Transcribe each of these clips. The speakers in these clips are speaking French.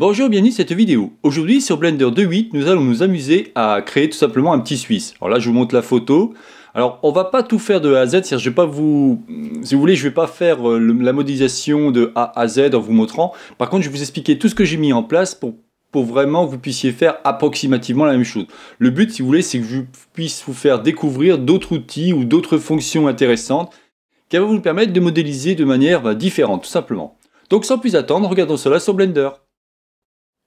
Bonjour, bienvenue dans cette vidéo. Aujourd'hui sur Blender 2.8, nous allons nous amuser à créer tout simplement un petit Suisse. Alors là, je vous montre la photo. Alors, on va pas tout faire de A à Z, c'est-à-dire je vais pas vous... Si vous voulez, je vais pas faire euh, la modélisation de A à Z en vous montrant. Par contre, je vais vous expliquer tout ce que j'ai mis en place pour pour vraiment que vous puissiez faire approximativement la même chose. Le but, si vous voulez, c'est que je puisse vous faire découvrir d'autres outils ou d'autres fonctions intéressantes qui vont vous permettre de modéliser de manière bah, différente, tout simplement. Donc sans plus attendre, regardons cela sur Blender.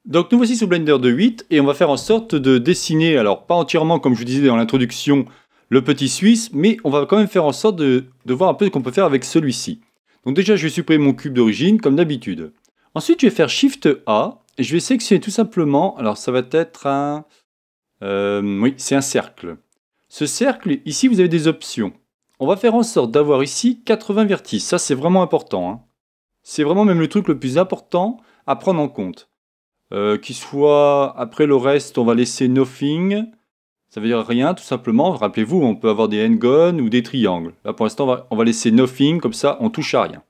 Donc nous voici sous Blender 2.8 et on va faire en sorte de dessiner, alors pas entièrement comme je vous disais dans l'introduction, le petit Suisse, mais on va quand même faire en sorte de, voir un peu ce qu'on peut faire avec celui-ci. Donc déjà je vais supprimer mon cube d'origine comme d'habitude. Ensuite je vais faire Shift A et je vais sélectionner tout simplement, alors ça va être un... Euh, oui, c'est un cercle. Ce cercle, ici vous avez des options. On va faire en sorte d'avoir ici 80 vertices, ça c'est vraiment important. Hein. C'est vraiment même le truc le plus important à prendre en compte. Euh, qui soit après le reste, on va laisser nothing. Ça veut dire rien, tout simplement. Rappelez-vous, on peut avoir des n ou des triangles. Là, pour l'instant, on va, laisser nothing, comme ça, on touche à rien.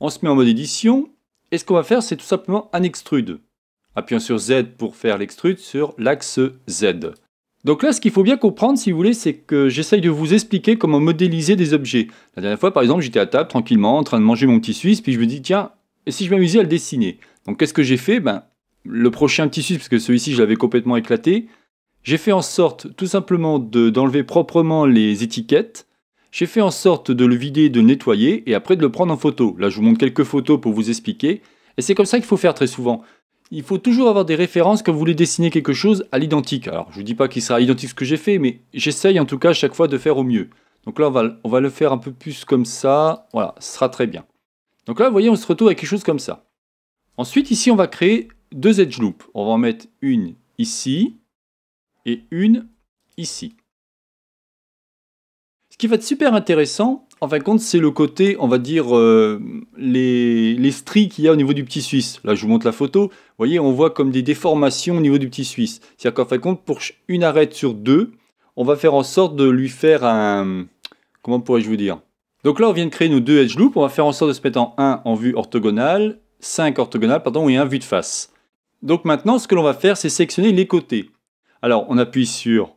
On se met en mode édition. Et ce qu'on va faire, c'est tout simplement un extrude. Appuyons sur Z pour faire l'extrude sur l'axe Z. Donc là, ce qu'il faut bien comprendre, si vous voulez, c'est que j'essaye de vous expliquer comment modéliser des objets. La dernière fois, par exemple, j'étais à table, tranquillement, en train de manger mon petit Suisse, puis je me dis, tiens, et si je m'amusais à le dessiner Donc qu'est-ce que j'ai fait ben, le prochain petit suite, parce que celui-ci, je l'avais complètement éclaté. J'ai fait en sorte tout simplement d'enlever proprement les étiquettes. J'ai fait en sorte de le vider, de nettoyer et après de le prendre en photo. Là, je vous montre quelques photos pour vous expliquer. Et c'est comme ça qu'il faut faire très souvent. Il faut toujours avoir des références quand vous voulez dessiner quelque chose à l'identique. Alors, je ne vous dis pas qu'il sera identique ce que j'ai fait, mais j'essaye en tout cas à chaque fois de faire au mieux. Donc là, on va, on va le faire un peu plus comme ça. Voilà, ce sera très bien. Donc là, vous voyez, on se retrouve avec quelque chose comme ça. Ensuite, ici, on va créer deux edge loops. On va en mettre une ici et une ici. Ce qui va être super intéressant, en fin de compte, c'est le côté, on va dire, euh, les, les stries qu'il y a au niveau du petit Suisse. Là, je vous montre la photo. Vous voyez, on voit comme des déformations au niveau du petit Suisse. C'est-à-dire qu'en fin de compte, pour une arête sur deux, on va faire en sorte de lui faire un... Comment pourrais-je vous dire Donc là, on vient de créer nos deux edge loops. On va faire en sorte de se mettre en 1 en vue orthogonale, 5 orthogonales. pardon, et 1 vue de face. Donc maintenant, ce que l'on va faire, c'est sélectionner les côtés. Alors, on appuie sur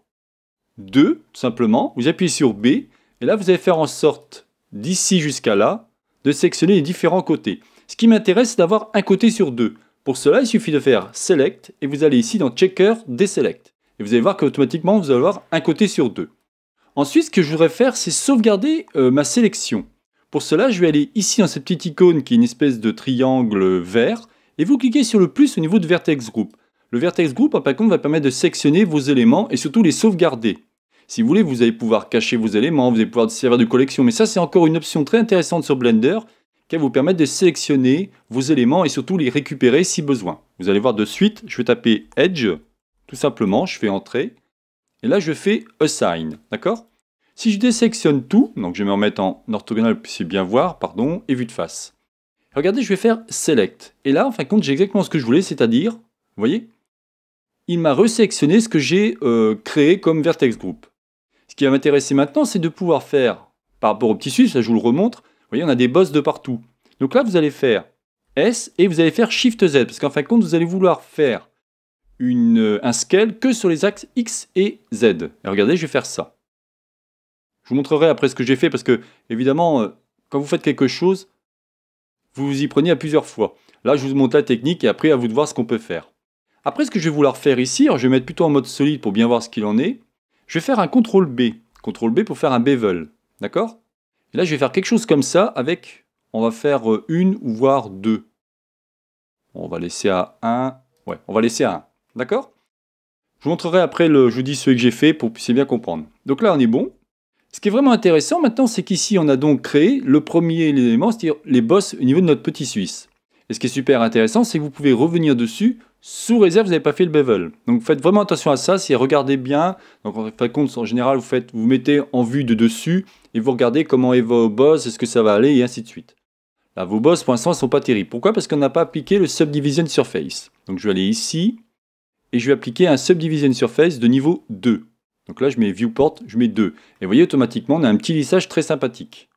2, tout simplement. Vous appuyez sur B. Et là, vous allez faire en sorte, d'ici jusqu'à là, de sélectionner les différents côtés. Ce qui m'intéresse, c'est d'avoir un côté sur deux. Pour cela, il suffit de faire Select et vous allez ici dans Checker, Deselect. Et vous allez voir qu'automatiquement, vous allez avoir un côté sur deux. Ensuite, ce que je voudrais faire, c'est sauvegarder euh, ma sélection. Pour cela, je vais aller ici dans cette petite icône qui est une espèce de triangle vert et vous cliquez sur le plus au niveau de Vertex Group. Le Vertex Group, par contre, va permettre de sectionner vos éléments et surtout les sauvegarder. Si vous voulez, vous allez pouvoir cacher vos éléments, vous allez pouvoir servir de collection, mais ça c'est encore une option très intéressante sur Blender qui va vous permettre de sélectionner vos éléments et surtout les récupérer si besoin. Vous allez voir de suite, je vais taper Edge, tout simplement, je fais Entrée, et là je fais Assign, d'accord Si je désélectionne tout, donc je vais me remettre en orthogonal, vous puissiez bien voir, pardon, et vue de face. Regardez, je vais faire Select. Et là, en fin de compte, j'ai exactement ce que je voulais, c'est-à-dire, vous voyez, il m'a resélectionné ce que j'ai euh, créé comme Vertex Group. Ce qui va m'intéresser maintenant, c'est de pouvoir faire, par rapport au petit suisse, Ça, je vous le remontre, vous voyez, on a des bosses de partout. Donc là, vous allez faire S et vous allez faire Shift Z, parce qu'en fin de compte, vous allez vouloir faire euh, un scale que sur les axes X et Z. Et regardez, je vais faire ça. Je vous montrerai après ce que j'ai fait, parce que, évidemment, euh, quand vous faites quelque chose, vous vous y prenez à plusieurs fois. Là, je vous montre la technique et après, à vous de voir ce qu'on peut faire. Après, ce que je vais vouloir faire ici, je vais mettre plutôt en mode solide pour bien voir ce qu'il en est. Je vais faire un CTRL B. CTRL B pour faire un bevel. D'accord là, je vais faire quelque chose comme ça avec, on va faire euh, une ou voire deux. On va laisser à 1. Ouais, on va laisser à 1. D'accord Je vous montrerai après, le, je vous dis ce que j'ai fait pour que vous puissiez bien comprendre. Donc là, on est bon. Ce qui est vraiment intéressant maintenant, c'est qu'ici, on a donc créé le premier élément, c'est-à-dire les bosses au niveau de notre petit Suisse. Et ce qui est super intéressant, c'est que vous pouvez revenir dessus sous réserve, vous n'avez pas fait le bevel. Donc faites vraiment attention à ça, si regardez bien. Donc en fait en général, vous, faites, vous mettez en vue de dessus et vous regardez comment est vos boss, est-ce que ça va aller, et ainsi de suite. Là, vos boss, pour l'instant, ne sont pas terribles. Pourquoi Parce qu'on n'a pas appliqué le Subdivision Surface. Donc je vais aller ici et je vais appliquer un Subdivision Surface de niveau 2. Donc là, je mets viewport, je mets 2. Et vous voyez, automatiquement, on a un petit lissage très sympathique.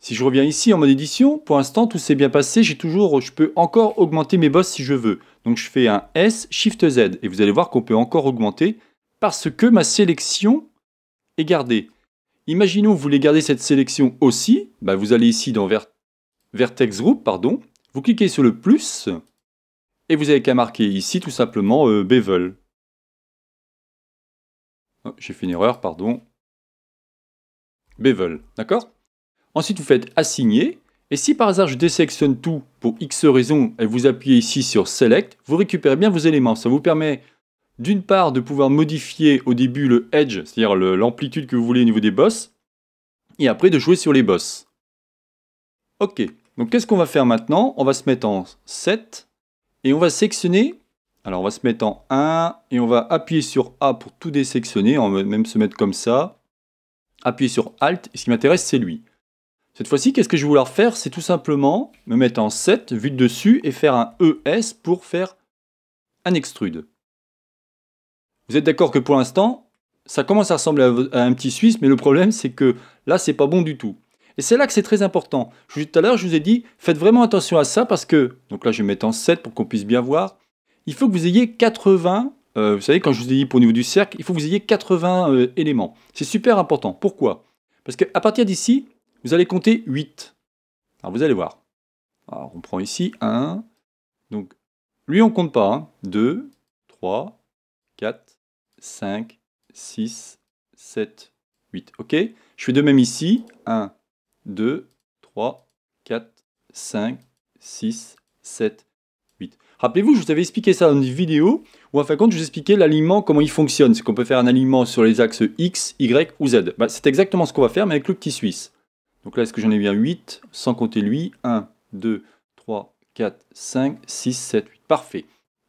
Si je reviens ici en mode édition, pour l'instant tout s'est bien passé, j'ai toujours, je peux encore augmenter mes bosses si je veux. Donc je fais un S, Shift Z, et vous allez voir qu'on peut encore augmenter parce que ma sélection est gardée. Imaginons que vous voulez garder cette sélection aussi, bah, vous allez ici dans Vertex Group, pardon, vous cliquez sur le plus, et vous avez qu'à marquer ici tout simplement euh, Bevel. Oh, j'ai fait une erreur, pardon. Bevel, d'accord Ensuite, vous faites Assigner. Et si par hasard je désélectionne tout pour X raisons, et vous appuyez ici sur Select, vous récupérez bien vos éléments. Ça vous permet d'une part de pouvoir modifier au début le edge, c'est-à-dire l'amplitude que vous voulez au niveau des bosses, et après de jouer sur les bosses. Ok, donc qu'est-ce qu'on va faire maintenant On va se mettre en 7, et on va sectionner. Alors on va se mettre en 1 et on va appuyer sur A pour tout désectionner. On va même se mettre comme ça. Appuyer sur Alt. Et ce qui m'intéresse, c'est lui. Cette fois-ci, qu'est-ce que je vais vouloir faire C'est tout simplement me mettre en 7, vue de dessus, et faire un ES pour faire un extrude. Vous êtes d'accord que pour l'instant, ça commence à ressembler à un petit Suisse, mais le problème, c'est que là, c'est pas bon du tout. Et c'est là que c'est très important. tout à l'heure, je vous ai dit, faites vraiment attention à ça parce que, donc là je vais mettre en 7 pour qu'on puisse bien voir, il faut que vous ayez 80, euh, vous savez quand je vous ai dit pour le niveau du cercle, il faut que vous ayez 80 euh, éléments. C'est super important. Pourquoi Parce qu'à partir d'ici, vous allez compter 8. Alors vous allez voir. Alors on prend ici 1, donc lui on ne compte pas, 2, 3, 4, 5, 6, 7, 8. Ok Je fais de même ici, 1, 2, 3, 4, 5, 6, 7, 8. Rappelez-vous, je vous avais expliqué ça dans une vidéo où, en fin de compte, je vous expliquais l'alignement, comment il fonctionne. C'est qu'on peut faire un alignement sur les axes X, Y ou Z. Bah, c'est exactement ce qu'on va faire, mais avec le petit Suisse. Donc là, est-ce que j'en ai bien 8 Sans compter lui. 1, 2, 3, 4, 5, 6, 7, 8. Parfait.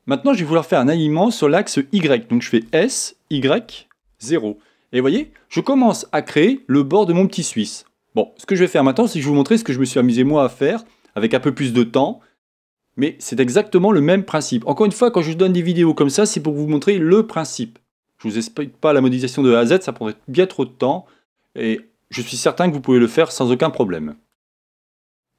Maintenant, je vais vouloir faire un alignement sur l'axe Y. Donc je fais S, Y, 0. Et vous voyez, je commence à créer le bord de mon petit Suisse. Bon, ce que je vais faire maintenant, c'est que je vais vous montrer ce que je me suis amusé moi à faire, avec un peu plus de temps, mais c'est exactement le même principe. Encore une fois, quand je vous donne des vidéos comme ça, c'est pour vous montrer le principe. Je ne vous explique pas la modélisation de A à Z, ça prendrait bien trop de temps, et je suis certain que vous pouvez le faire sans aucun problème.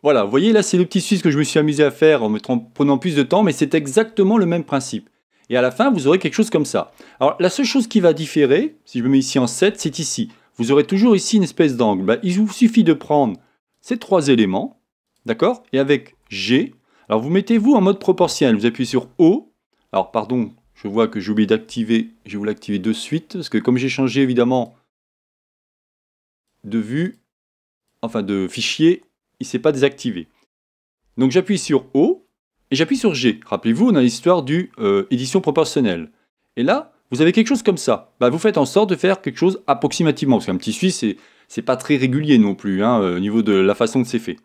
Voilà, vous voyez là, c'est le petit suisse que je me suis amusé à faire en me prenant plus de temps, mais c'est exactement le même principe. Et à la fin, vous aurez quelque chose comme ça. Alors, la seule chose qui va différer, si je me mets ici en 7, c'est ici vous aurez toujours ici une espèce d'angle. Bah, il vous suffit de prendre ces trois éléments, d'accord Et avec G, alors vous mettez-vous en mode proportionnel. Vous appuyez sur O. Alors pardon, je vois que j'ai oublié d'activer. Je vais vous l'activer de suite, parce que comme j'ai changé évidemment de vue, enfin de fichier, il ne s'est pas désactivé. Donc j'appuie sur O et j'appuie sur G. Rappelez-vous, on a l'histoire du euh, édition proportionnelle. Et là, vous avez quelque chose comme ça, bah, vous faites en sorte de faire quelque chose approximativement, parce qu'un petit suisse, c'est pas très régulier non plus, hein, euh, au niveau de la façon que c'est fait.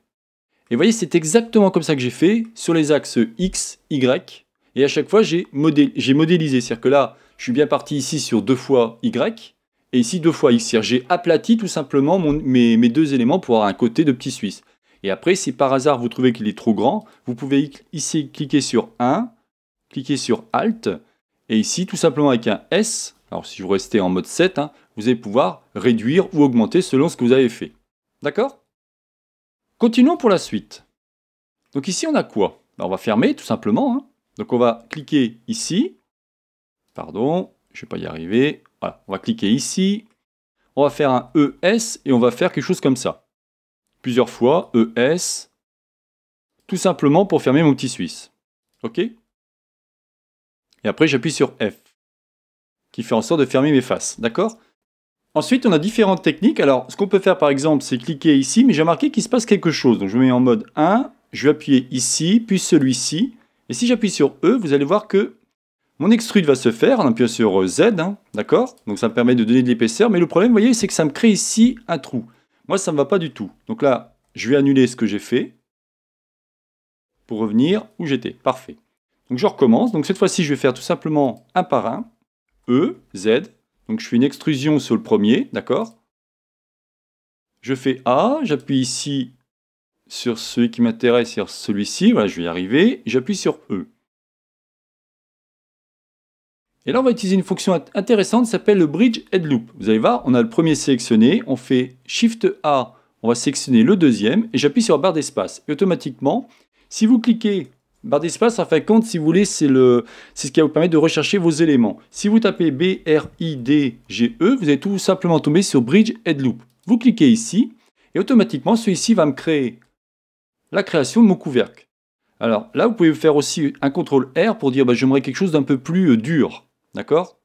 Et vous voyez, c'est exactement comme ça que j'ai fait sur les axes X, Y. Et à chaque fois, j'ai modélisé. C'est-à-dire que là, je suis bien parti ici sur deux fois Y et ici deux fois X. C'est-à-dire j'ai aplati tout simplement mes, mes, deux éléments pour avoir un côté de petit suisse. Et après, si par hasard vous trouvez qu'il est trop grand, vous pouvez ici cliquer sur 1, cliquer sur Alt et ici, tout simplement avec un S, alors si vous restez en mode 7, hein, vous allez pouvoir réduire ou augmenter selon ce que vous avez fait. D'accord Continuons pour la suite. Donc ici, on a quoi bah, On va fermer tout simplement. Hein. Donc on va cliquer ici. Pardon, je ne vais pas y arriver. Voilà, on va cliquer ici. On va faire un ES et on va faire quelque chose comme ça. Plusieurs fois, ES. Tout simplement pour fermer mon petit Suisse. OK et après, j'appuie sur F, qui fait en sorte de fermer mes faces. D'accord Ensuite, on a différentes techniques. Alors, ce qu'on peut faire, par exemple, c'est cliquer ici, mais j'ai remarqué qu'il se passe quelque chose. Donc, je me mets en mode 1, je vais appuyer ici, puis celui-ci. Et si j'appuie sur E, vous allez voir que mon extrude va se faire en appuyant sur Z, hein. d'accord Donc ça me permet de donner de l'épaisseur, mais le problème, vous voyez, c'est que ça me crée ici un trou. Moi, ça ne me va pas du tout. Donc là, je vais annuler ce que j'ai fait pour revenir où j'étais. Parfait. Donc je recommence. Donc cette fois-ci, je vais faire tout simplement un par un. E, Z. Donc je fais une extrusion sur le premier, d'accord Je fais A, j'appuie ici sur celui qui m'intéresse, sur celui-ci, voilà, je vais y arriver, j'appuie sur E. Et là, on va utiliser une fonction intéressante qui s'appelle le bridge head loop. Vous allez voir, on a le premier sélectionné, on fait Shift A, on va sélectionner le deuxième, et j'appuie sur la barre d'espace. Et automatiquement, si vous cliquez Barre d'espace, en fait compte, si vous voulez, c'est ce qui va vous permettre de rechercher vos éléments. Si vous tapez B R I D G E, vous allez tout simplement tomber sur Bridge Head Loop. Vous cliquez ici et automatiquement, celui-ci va me créer la création de mon couvercle. Alors là, vous pouvez faire aussi un ctrl R pour dire bah, j'aimerais quelque chose d'un peu plus euh, dur, d'accord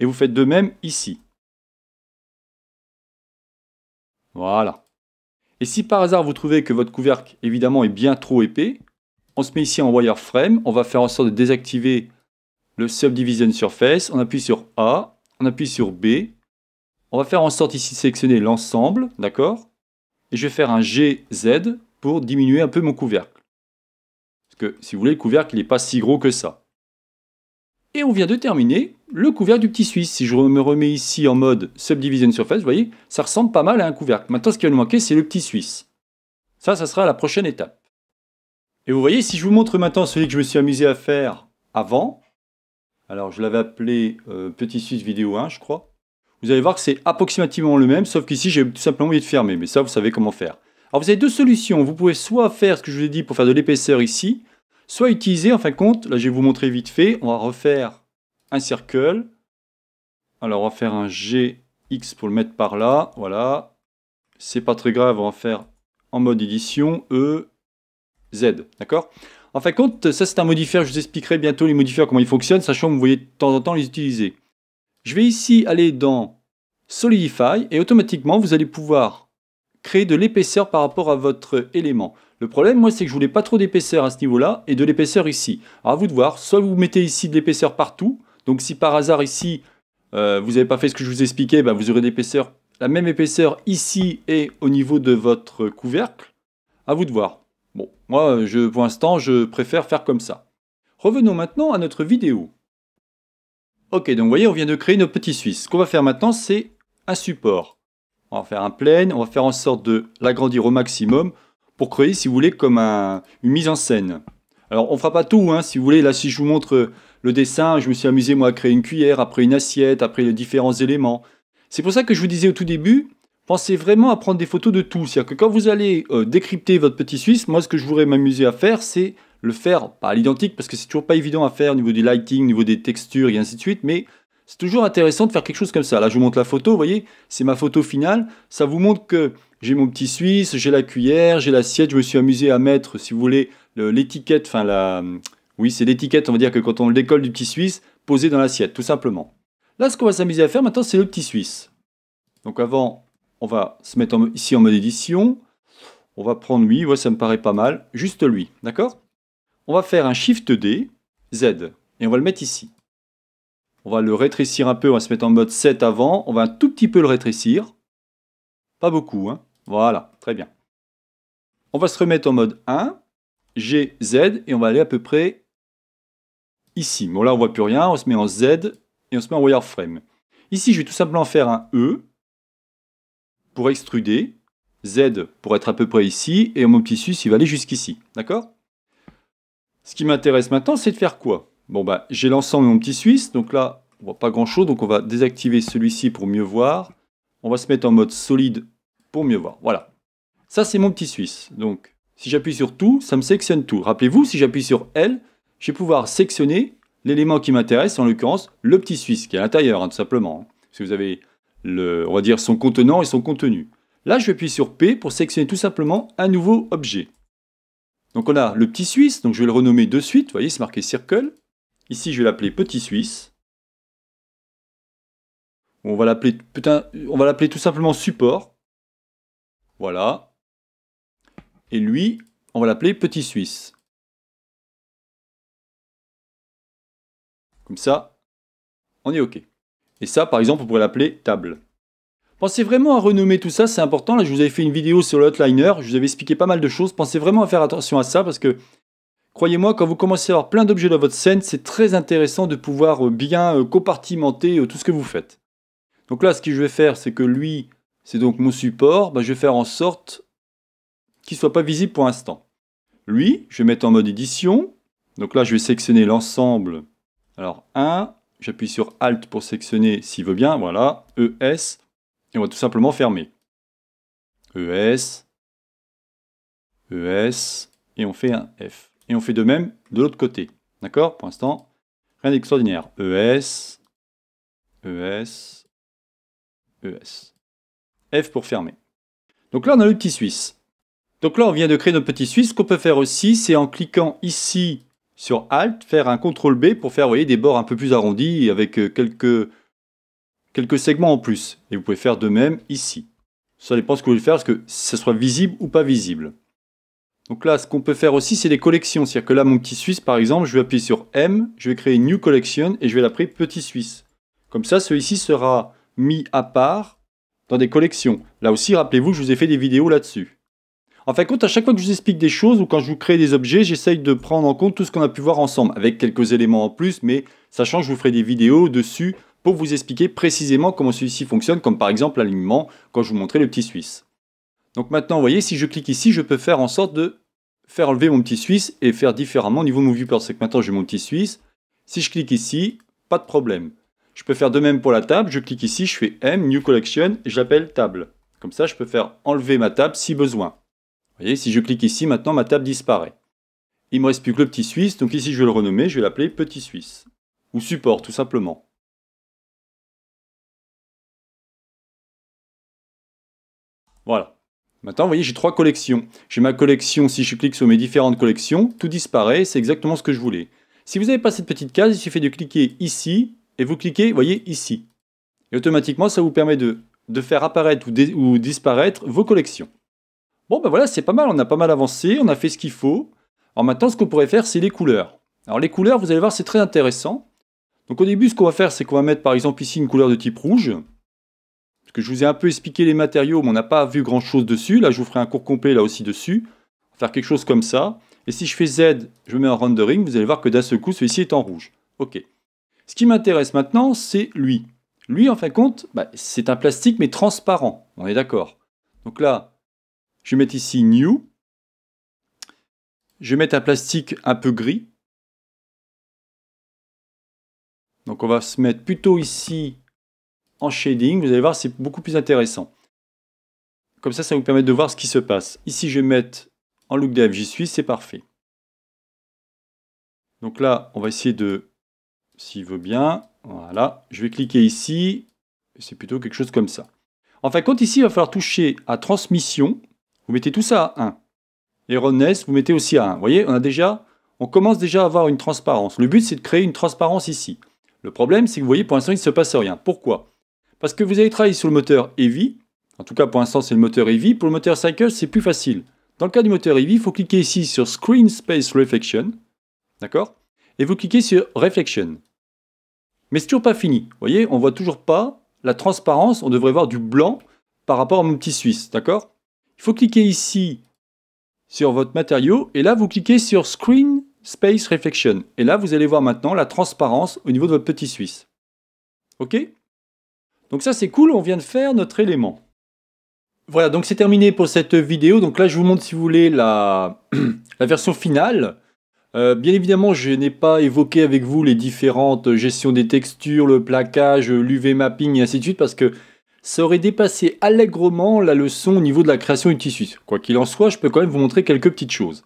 Et vous faites de même ici. Voilà. Et si par hasard vous trouvez que votre couvercle évidemment est bien trop épais, on se met ici en wireframe, on va faire en sorte de désactiver le subdivision surface, on appuie sur A, on appuie sur B, on va faire en sorte ici de sélectionner l'ensemble, d'accord Et je vais faire un GZ pour diminuer un peu mon couvercle. Parce que si vous voulez, le couvercle, n'est pas si gros que ça. Et on vient de terminer le couvercle du petit Suisse. Si je me remets ici en mode subdivision surface, vous voyez, ça ressemble pas mal à un couvercle. Maintenant, ce qui va nous manquer, c'est le petit Suisse. Ça, ça sera la prochaine étape. Et vous voyez, si je vous montre maintenant celui que je me suis amusé à faire avant, alors je l'avais appelé euh, Petit Suisse vidéo 1, je crois, vous allez voir que c'est approximativement le même, sauf qu'ici j'ai tout simplement oublié de fermer, mais ça vous savez comment faire. Alors vous avez deux solutions, vous pouvez soit faire ce que je vous ai dit pour faire de l'épaisseur ici, soit utiliser en fin de compte, là je vais vous montrer vite fait, on va refaire un circle, alors on va faire un GX pour le mettre par là, voilà, c'est pas très grave, on va faire en mode édition, E, Z. D'accord En fin de compte, ça c'est un modifier, je vous expliquerai bientôt les modifiers, comment ils fonctionnent, sachant que vous voyez de temps en temps les utiliser. Je vais ici aller dans Solidify et automatiquement vous allez pouvoir créer de l'épaisseur par rapport à votre élément. Le problème, moi, c'est que je voulais pas trop d'épaisseur à ce niveau-là et de l'épaisseur ici. Alors à vous de voir, soit vous mettez ici de l'épaisseur partout, donc si par hasard ici, euh, vous n'avez pas fait ce que je vous expliquais, ben, vous aurez l'épaisseur, la même épaisseur ici et au niveau de votre couvercle. À vous de voir. Bon, moi, je, pour l'instant, je préfère faire comme ça. Revenons maintenant à notre vidéo. Ok, donc vous voyez, on vient de créer notre petit suisse. Ce qu'on va faire maintenant, c'est un support. On va faire un plein, on va faire en sorte de l'agrandir au maximum pour créer, si vous voulez, comme une mise en scène. Alors, on ne fera pas tout, hein, si vous voulez. Là, si je vous montre le dessin, je me suis amusé, moi, à créer une cuillère, après une assiette, après les différents éléments. C'est pour ça que je vous disais au tout début, pensez vraiment à prendre des photos de tout. C'est-à-dire que quand vous allez euh, décrypter votre petit Suisse, moi ce que je voudrais m'amuser à faire, c'est le faire, pas à l'identique, parce que c'est toujours pas évident à faire au niveau du lighting, au niveau des textures et ainsi de suite, mais c'est toujours intéressant de faire quelque chose comme ça. Là, je vous montre la photo, vous voyez, c'est ma photo finale. Ça vous montre que j'ai mon petit Suisse, j'ai la cuillère, j'ai l'assiette, je me suis amusé à mettre, si vous voulez, l'étiquette, enfin la... Oui, c'est l'étiquette, on va dire que quand on le décolle du petit Suisse, posé dans l'assiette, tout simplement. Là, ce qu'on va s'amuser à faire maintenant, c'est le petit Suisse. Donc avant, on va se mettre ici en mode édition. On va prendre lui, ça me paraît pas mal. Juste lui, d'accord On va faire un Shift D, Z, et on va le mettre ici. On va le rétrécir un peu, on va se mettre en mode 7 avant. On va un tout petit peu le rétrécir. Pas beaucoup, hein Voilà, très bien. On va se remettre en mode 1, G, Z, et on va aller à peu près ici. Bon là, on voit plus rien, on se met en Z, et on se met en wireframe. Ici, je vais tout simplement faire un E, pour extruder, Z pour être à peu près ici, et mon petit suisse il va aller jusqu'ici. D'accord Ce qui m'intéresse maintenant, c'est de faire quoi Bon, bah, j'ai l'ensemble de mon petit suisse, donc là, on voit pas grand-chose, donc on va désactiver celui-ci pour mieux voir. On va se mettre en mode solide pour mieux voir. Voilà. Ça, c'est mon petit suisse. Donc, si j'appuie sur tout, ça me sectionne tout. Rappelez-vous, si j'appuie sur L, je vais pouvoir sectionner l'élément qui m'intéresse, en l'occurrence, le petit suisse qui est à l'intérieur, hein, tout simplement. Hein. Si vous avez le, on va dire son contenant et son contenu. Là, je vais appuyer sur P pour sélectionner tout simplement un nouveau objet. Donc on a le petit Suisse, donc je vais le renommer de suite, vous voyez, c'est marqué Circle. Ici, je vais l'appeler Petit Suisse. On va l'appeler tout simplement Support. Voilà. Et lui, on va l'appeler Petit Suisse. Comme ça, on est OK. Et ça, par exemple, on pourrait l'appeler table. Pensez vraiment à renommer tout ça, c'est important. Là, je vous avais fait une vidéo sur l'outliner, je vous avais expliqué pas mal de choses. Pensez vraiment à faire attention à ça parce que, croyez-moi, quand vous commencez à avoir plein d'objets dans votre scène, c'est très intéressant de pouvoir euh, bien euh, compartimenter euh, tout ce que vous faites. Donc là, ce que je vais faire, c'est que lui, c'est donc mon support, ben, je vais faire en sorte qu'il ne soit pas visible pour l'instant. Lui, je vais mettre en mode édition. Donc là, je vais sélectionner l'ensemble. Alors 1, j'appuie sur Alt pour sectionner s'il veut bien, voilà, ES, et on va tout simplement fermer. ES, ES, et on fait un F. Et on fait de même de l'autre côté. D'accord Pour l'instant, rien d'extraordinaire. ES, ES, ES. F pour fermer. Donc là, on a le petit Suisse. Donc là, on vient de créer notre petit Suisse. Ce qu'on peut faire aussi, c'est en cliquant ici sur Alt, faire un CTRL B pour faire des bords un peu plus arrondis avec euh, quelques, segments en plus. Et vous pouvez faire de même ici. Ça dépend ce que vous voulez faire, ce que ce soit visible ou pas visible. Donc là, ce qu'on peut faire aussi, c'est des collections. C'est-à-dire que là, mon petit Suisse, par exemple, je vais appuyer sur M, je vais créer New Collection et je vais l'appeler Petit Suisse. Comme ça, celui-ci sera mis à part dans des collections. Là aussi, rappelez-vous, je vous ai fait des vidéos là-dessus. En fin de compte, à chaque fois que je vous explique des choses ou quand je vous crée des objets, j'essaye de prendre en compte tout ce qu'on a pu voir ensemble, avec quelques éléments en plus, mais sachant que je vous ferai des vidéos dessus pour vous expliquer précisément comment celui-ci fonctionne, comme par exemple l'alignement quand je vous montrais le petit Suisse. Donc maintenant, vous voyez, si je clique ici, je peux faire en sorte de faire enlever mon petit Suisse et faire différemment au niveau de mon viewport. C'est que maintenant, j'ai mon petit Suisse. Si je clique ici, pas de problème. Je peux faire de même pour la table. Je clique ici, je fais M, New Collection, et j'appelle table. Comme ça, je peux faire enlever ma table si besoin si je clique ici, maintenant ma table disparaît. Il ne me reste plus que le petit Suisse, donc ici je vais le renommer, je vais l'appeler Petit Suisse. Ou support, tout simplement. Voilà. Maintenant, vous voyez, j'ai trois collections. J'ai ma collection, si je clique sur mes différentes collections, tout disparaît, c'est exactement ce que je voulais. Si vous n'avez pas cette petite case, il suffit de cliquer ici, et vous cliquez, vous voyez, ici. Et automatiquement, ça vous permet de, faire apparaître ou disparaître vos collections. Bon, ben voilà, c'est pas mal, on a pas mal avancé, on a fait ce qu'il faut. Alors maintenant, ce qu'on pourrait faire, c'est les couleurs. Alors les couleurs, vous allez voir, c'est très intéressant. Donc au début, ce qu'on va faire, c'est qu'on va mettre par exemple ici une couleur de type rouge. Parce que je vous ai un peu expliqué les matériaux, mais on n'a pas vu grand-chose dessus. Là, je vous ferai un cours complet là aussi dessus. On va faire quelque chose comme ça. Et si je fais Z, je mets en rendering, vous allez voir que d'un seul coup, celui-ci est en rouge. OK. Ce qui m'intéresse maintenant, c'est lui. Lui, en fin de compte, bah, c'est un plastique, mais transparent. On est d'accord. Donc là, je vais mettre ici New. Je vais mettre un plastique un peu gris. Donc on va se mettre plutôt ici en shading. Vous allez voir, c'est beaucoup plus intéressant. Comme ça, ça vous permet de voir ce qui se passe. Ici, je vais mettre en look dev, j'y suis, c'est parfait. Donc là, on va essayer de, s'il veut bien, voilà, je vais cliquer ici, c'est plutôt quelque chose comme ça. En quand ici, il va falloir toucher à transmission, vous mettez tout ça à 1. Et vous mettez aussi à 1. Vous voyez, on, a déjà, on commence déjà à avoir une transparence. Le but, c'est de créer une transparence ici. Le problème, c'est que vous voyez, pour l'instant, il ne se passe rien. Pourquoi Parce que vous avez travaillé sur le moteur Heavy. En tout cas, pour l'instant, c'est le moteur Heavy. Pour le moteur Cycle, c'est plus facile. Dans le cas du moteur Heavy, il faut cliquer ici sur Screen Space Reflection. D'accord Et vous cliquez sur Reflection. Mais c'est toujours pas fini. Vous voyez, on voit toujours pas la transparence. On devrait voir du blanc par rapport à mon petit Suisse. D'accord il faut cliquer ici sur votre matériau et là vous cliquez sur Screen Space Reflection. Et là vous allez voir maintenant la transparence au niveau de votre petit Suisse. Ok Donc ça c'est cool, on vient de faire notre élément. Voilà, donc c'est terminé pour cette vidéo. Donc là je vous montre si vous voulez la, version finale. Euh, bien évidemment, je n'ai pas évoqué avec vous les différentes gestions des textures, le plaquage, l'UV mapping et ainsi de suite parce que ça aurait dépassé allègrement la leçon au niveau de la création du tissu. Quoi qu'il en soit, je peux quand même vous montrer quelques petites choses.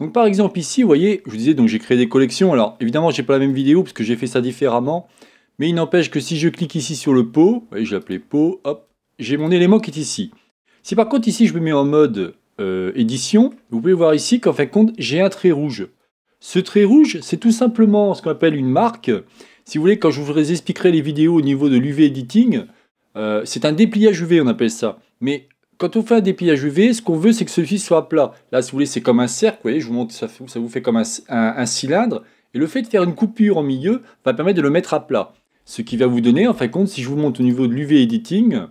Donc par exemple ici, vous voyez, je vous disais, donc j'ai créé des collections. Alors évidemment, je n'ai pas la même vidéo parce que j'ai fait ça différemment. Mais il n'empêche que si je clique ici sur le pot, vous voyez, je l'appelais pot, hop, j'ai mon élément qui est ici. Si par contre ici je me mets en mode euh, édition, vous pouvez voir ici qu'en fin de compte, j'ai un trait rouge. Ce trait rouge, c'est tout simplement ce qu'on appelle une marque. Si vous voulez, quand je vous expliquerai les vidéos au niveau de l'UV editing, euh, c'est un dépliage UV, on appelle ça. Mais quand on fait un dépliage UV, ce qu'on veut, c'est que celui-ci soit plat. Là, si vous voulez, c'est comme un cercle. Vous voyez, je vous montre, ça, ça vous fait comme un, cylindre. Et le fait de faire une coupure en milieu va permettre de le mettre à plat. Ce qui va vous donner, en fin de compte, si je vous montre au niveau de l'UV editing, vous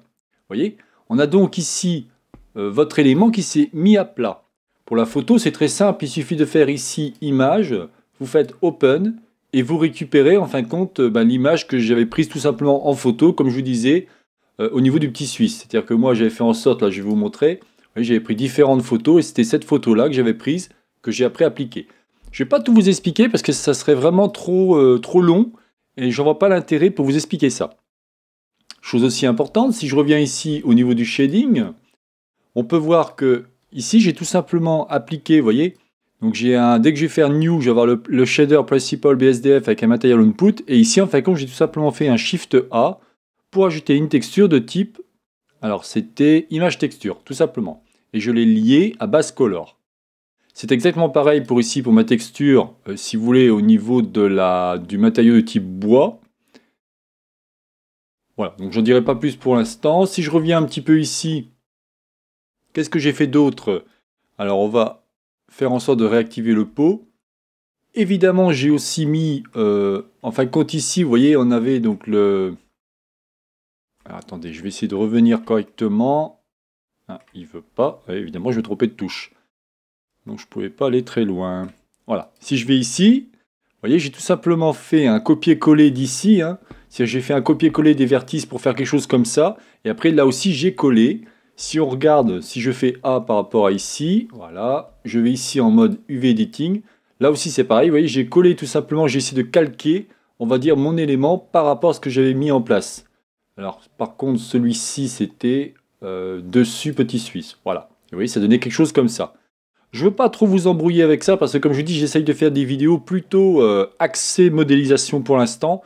voyez, on a donc ici euh, votre élément qui s'est mis à plat. Pour la photo, c'est très simple. Il suffit de faire ici image, vous faites open et vous récupérez en fin de compte euh, ben, l'image que j'avais prise tout simplement en photo, comme je vous disais, euh, au niveau du petit Suisse. C'est-à-dire que moi, j'avais fait en sorte, là, je vais vous montrer, j'avais pris différentes photos et c'était cette photo-là que j'avais prise que j'ai après appliqué Je ne vais pas tout vous expliquer parce que ça serait vraiment trop, euh, trop long et je n'en vois pas l'intérêt pour vous expliquer ça. Chose aussi importante, si je reviens ici au niveau du shading, on peut voir que ici j'ai tout simplement appliqué, vous voyez, donc j'ai un, dès que je vais faire new, je vais avoir le, shader principal BSDF avec un material input et ici en fin de compte j'ai tout simplement fait un shift A pour ajouter une texture de type, alors c'était image texture, tout simplement. Et je l'ai lié à base color. C'est exactement pareil pour ici, pour ma texture, euh, si vous voulez, au niveau de la, du matériau de type bois. Voilà, donc j'en dirai pas plus pour l'instant. Si je reviens un petit peu ici, qu'est-ce que j'ai fait d'autre Alors on va faire en sorte de réactiver le pot. Évidemment, j'ai aussi mis, euh, enfin quand ici, vous voyez, on avait donc le, attendez, je vais essayer de revenir correctement. Ah, il veut pas. évidemment, je vais tromper de touche. Donc, je ne pouvais pas aller très loin. Voilà. Si je vais ici, vous voyez, j'ai tout simplement fait un copier-coller d'ici. Hein. J'ai fait un copier-coller des vertices pour faire quelque chose comme ça. Et après, là aussi, j'ai collé. Si on regarde, si je fais A par rapport à ici, voilà, je vais ici en mode UV editing. Là aussi, c'est pareil. Vous voyez, j'ai collé tout simplement, j'ai essayé de calquer, on va dire, mon élément par rapport à ce que j'avais mis en place. Alors, par contre, celui-ci, c'était euh, dessus petit suisse. Voilà. Vous voyez, ça donnait quelque chose comme ça. Je ne veux pas trop vous embrouiller avec ça parce que, comme je vous dis, j'essaye de faire des vidéos plutôt euh, axées modélisation pour l'instant.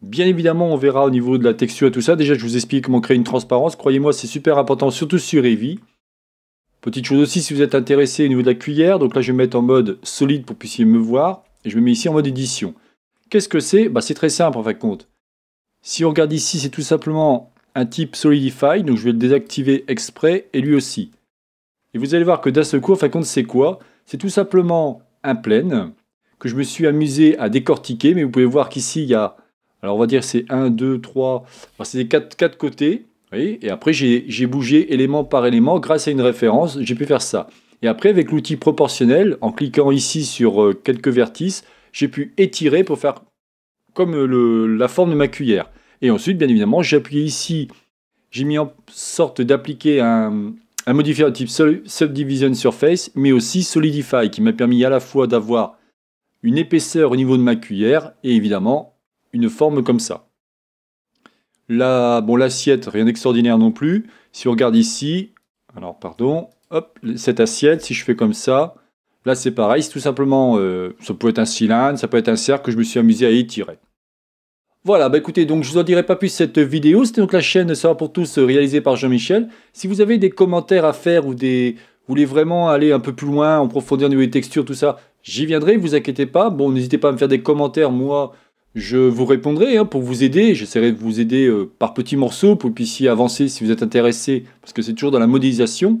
Bien évidemment, on verra au niveau de la texture et tout ça. Déjà, je vous explique comment créer une transparence. Croyez-moi, c'est super important, surtout sur Eevee. Petite chose aussi, si vous êtes intéressé au niveau de la cuillère, donc là, je vais mettre en mode solide pour que vous puissiez me voir. Et je me mets ici en mode édition. Qu'est-ce que c'est bah, C'est très simple en fin fait, de compte. Si on regarde ici, c'est tout simplement un type Solidify, donc je vais le désactiver exprès, et lui aussi. Et vous allez voir que d'un seul coup, en fin compte, c'est quoi C'est tout simplement un plane que je me suis amusé à décortiquer, mais vous pouvez voir qu'ici, il y a, alors on va dire c'est 1, 2, 3, enfin c'est quatre 4 côtés, et après j'ai bougé élément par élément grâce à une référence, j'ai pu faire ça. Et après, avec l'outil proportionnel, en cliquant ici sur euh, quelques vertices, j'ai pu étirer pour faire comme la forme de ma cuillère. Et ensuite, bien évidemment, j'ai appuyé ici, j'ai mis en sorte d'appliquer un, modifier de type Subdivision Surface, mais aussi Solidify, qui m'a permis à la fois d'avoir une épaisseur au niveau de ma cuillère et évidemment une forme comme ça. bon, l'assiette, rien d'extraordinaire non plus. Si on regarde ici, alors pardon, hop, cette assiette, si je fais comme ça, Là, c'est pareil, c'est tout simplement, euh, ça peut être un cylindre, ça peut être un cercle que je me suis amusé à étirer. Voilà, bah écoutez, donc je vous en dirai pas plus cette vidéo. C'était donc la chaîne savoir pour tous euh, réalisée par Jean-Michel. Si vous avez des commentaires à faire ou des vous voulez vraiment aller un peu plus loin, en profondeur au niveau des textures, tout ça, j'y viendrai, vous inquiétez pas. Bon, n'hésitez pas à me faire des commentaires, moi je vous répondrai hein, pour vous aider. J'essaierai de vous aider euh, par petits morceaux pour que vous puissiez avancer si vous êtes intéressé, parce que c'est toujours dans la modélisation.